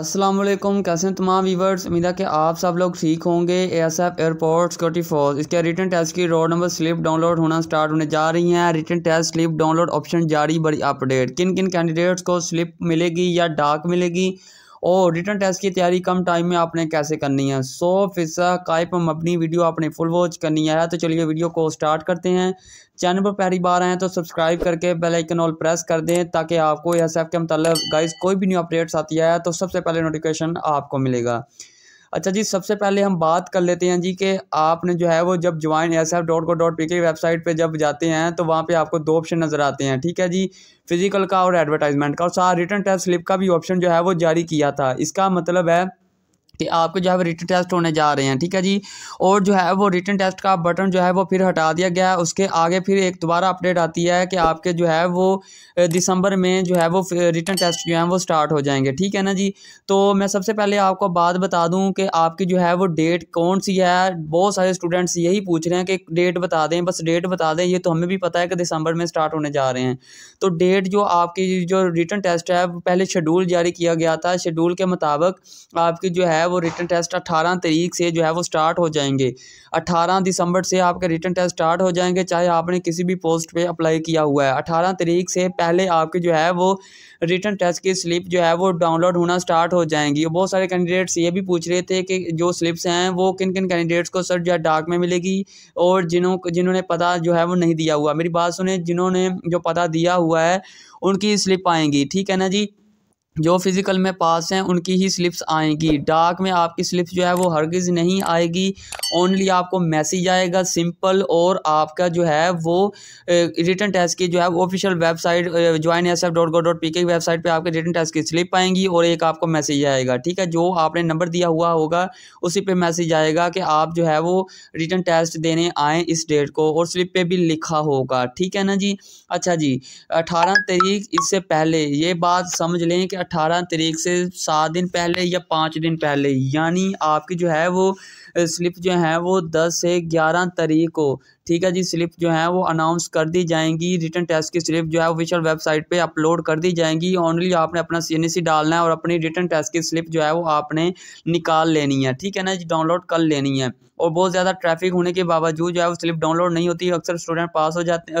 असलम कैसे हैं तमाम व्यूवर्स उम्मीद है कि आप सब लोग ठीक होंगे A S F airport security force इसके रिटर्न टेस्ट की रोड नंबर स्लिप डाउनलोड होना स्टार्ट होने जा रही है return test slip download option जारी बड़ी अपडेट किन किन कैंडिडेट्स को स्लिप मिलेगी या डाक मिलेगी और रिटर्न टेस्ट की तैयारी कम टाइम में आपने कैसे करनी है सौ फीसद काय पर अपनी वीडियो आपने फुल वॉच करनी है तो चलिए वीडियो को स्टार्ट करते हैं चैनल पर पहली बार आए तो सब्सक्राइब करके बेल आइकन ऑल प्रेस कर दें ताकि आपको एस के मतलब गाइज कोई भी न्यू अपडेट्स आती है तो सबसे पहले नोटिफिकेशन आपको मिलेगा अच्छा जी सबसे पहले हम बात कर लेते हैं जी कि आपने जो है वो जब join S F dot gov dot P K website पर जब जाते हैं तो वहाँ पर आपको दो ऑप्शन नज़र आते हैं ठीक है जी फिज़िकल का और एडवर्टाइजमेंट का और सारा रिटर्न टेस्ट स्लिप का भी ऑप्शन जो है वो जारी किया था इसका मतलब है कि आपके जो है वो रिटर्न टेस्ट होने जा रहे हैं ठीक है जी और जो है वो रिटर्न टेस्ट का बटन जो है वो फिर हटा दिया गया है उसके आगे फिर एक दोबारा अपडेट आती है कि आपके जो है वो दिसंबर में जो है वो रिटर्न टेस्ट जो है वो स्टार्ट हो जाएंगे ठीक है ना जी तो मैं सबसे पहले आपको बात बता दूँ कि आपकी जो है वो डेट कौन सी है बहुत सारे स्टूडेंट्स यही पूछ रहे हैं कि डेट बता दें बस डेट बता दें ये तो हमें भी पता है कि दिसंबर में स्टार्ट होने जा रहे हैं तो डेट जो आपकी जो रिटर्न टेस्ट है पहले शेड्यूल जारी किया गया था शेड्यूल के मुताबिक आपकी जो है वो रिटर्न टेस्ट अट्ठारह तरीक से जो है वो स्टार्ट हो जाएंगे अट्ठारह दिसंबर से आपके रिटर्न टेस्ट स्टार्ट हो जाएंगे चाहे आपने किसी भी पोस्ट पे अप्लाई किया हुआ है अठारह तरीक से पहले आपके जो है वो रिटर्न टेस्ट की स्लिप जो है वो डाउनलोड होना स्टार्ट हो जाएंगी बहुत सारे कैंडिडेट्स ये भी पूछ रहे थे कि जो स्लिप्स हैं वो किन किन कैंडिडेट्स को सर जो है डाक में मिलेगी और जिनों जिन्होंने पता जो है वो नहीं दिया हुआ मेरी बात सुने जिन्होंने जो पता दिया हुआ है उनकी स्लिप आएंगी ठीक है ना जी जो फ़िज़िकल में पास हैं उनकी ही स्लिप्स आएंगी डाक में आपकी स्लिप्स जो है वो हरगिज़ नहीं आएगी ओनली आपको मैसेज आएगा सिंपल और आपका जो है वो रिटर्न टेस्ट की जो है official website join S F dot gov dot P K website पर आपके रिटर्न टेस्ट की स्लिप आएंगी और एक आपको मैसेज आएगा ठीक है जो आपने नंबर दिया हुआ होगा उसी पर मैसेज आएगा कि आप जो है वो रिटर्न टेस्ट देने आए इस डेट को और स्लिप पर भी लिखा होगा ठीक है ना जी अच्छा जी अठारह तरीक इससे पहले ये बात समझ लें कि अठारह तरीक से सात दिन पहले या पाँच दिन पहले यानी आपकी जो है वो स्लिप जो है वो दस से ग्यारह तारीख को ठीक है जी स्लिप जो है वो अनाउंस कर दी जाएंगी रिटर्न टेस्ट की स्लिप जो है ऑफिशियल वेबसाइट पे अपलोड कर दी जाएंगी ओनली आपने अपना सी डालना है और अपनी रिटर्न टेस्ट की स्लिप जो है वो आपने निकाल लेनी है ठीक है ना जी डाउनलोड कर लेनी है और बहुत ज़्यादा ट्रैफिक होने के बावजूद जो है वो स्लिप डाउनलोड नहीं होती अक्सर स्टूडेंट पास हो जाते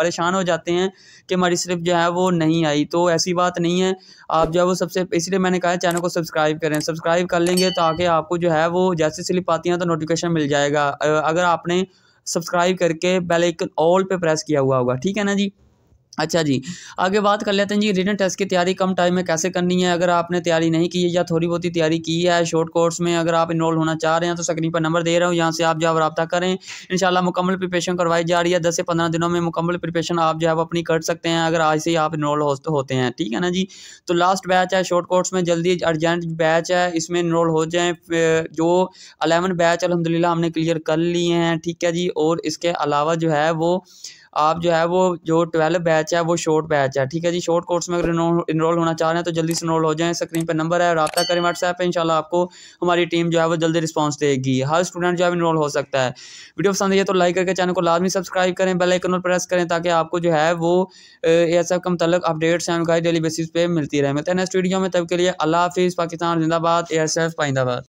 परेशान हो जाते हैं कि हमारी स्लिप जो है वो नहीं आई तो ऐसी बात नहीं है आप जो है वो सबसे इसलिए मैंने कहा चैनल को सब्सक्राइब करें सब्सक्राइब कर लेंगे ताकि आपको जो है वो जैसे स्लिप आती हैं तो नोटिफिकेशन मिल जाएगा अगर आपने सब्सक्राइब करके बेल आइकन ऑल पे प्रेस किया हुआ होगा ठीक है ना जी अच्छा जी आगे बात कर लेते हैं जी रिटर्न टेस्ट की तैयारी कम टाइम में कैसे करनी है अगर आपने तैयारी नहीं की है या थोड़ी बहुत ही तैयारी की है शॉर्ट कोर्स में अगर आप इनरोल होना चाह रहे हैं तो स्क्रीन पर नंबर दे रहा हूँ यहाँ से आप जो है रबा करें इन मुकम्मल प्रिपेशन करवाई जा रही है दस से पंद्रह दिनों में मुकम्मल प्रिपेशन आप जो है अपनी कर सकते हैं अगर आज से ही आप इनरोल हो, होते हैं ठीक है ना जी तो लास्ट बैच है शॉर्ट कोर्स में जल्दी अर्जेंट बैच है इसमें इनरोल हो जाए जो अलेवन बैच अलहमदिल्ला हमने क्लियर कर लिए हैं ठीक है जी और इसके अलावा जो है वो आप जो है वो जो ट्वेल्व बैच है वो शॉर्ट बैच है ठीक है जी शॉर्ट कोर्स में अगर इनरोल होना चाह रहे हैं तो जल्दी से इनरोल हो जाए स्क्रीन पर नंबर है रबा करें व्हाट्सएप पर इंशाल्लाह आपको हमारी टीम जो है वो जल्दी रिस्पॉन्स देगी हर स्टूडेंट जो है इनरोल हो सकता है वीडियो पसंद आई तो लाइक करके चैनल को लाजमी सब्सक्राइब करें बेलाइकन पर प्रेस करें ताकि आपको जो है वो एस एफ के मतलब अपडेट्स हैं डेली बेसिस पे मिलती रहे मैं नेक्स्ट वीडियो में तब के लिए अल्लाह हाफिज़ पाकिस्तान जिंदाबाद एस एफ पाइंदाबाद